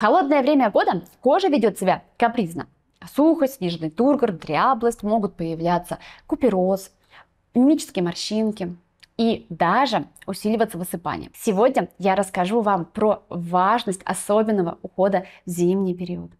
Холодное время года кожа ведет себя капризно. Сухость, снежный тургор, дряблость могут появляться, купероз, мимические морщинки и даже усиливаться высыпание. Сегодня я расскажу вам про важность особенного ухода в зимний период.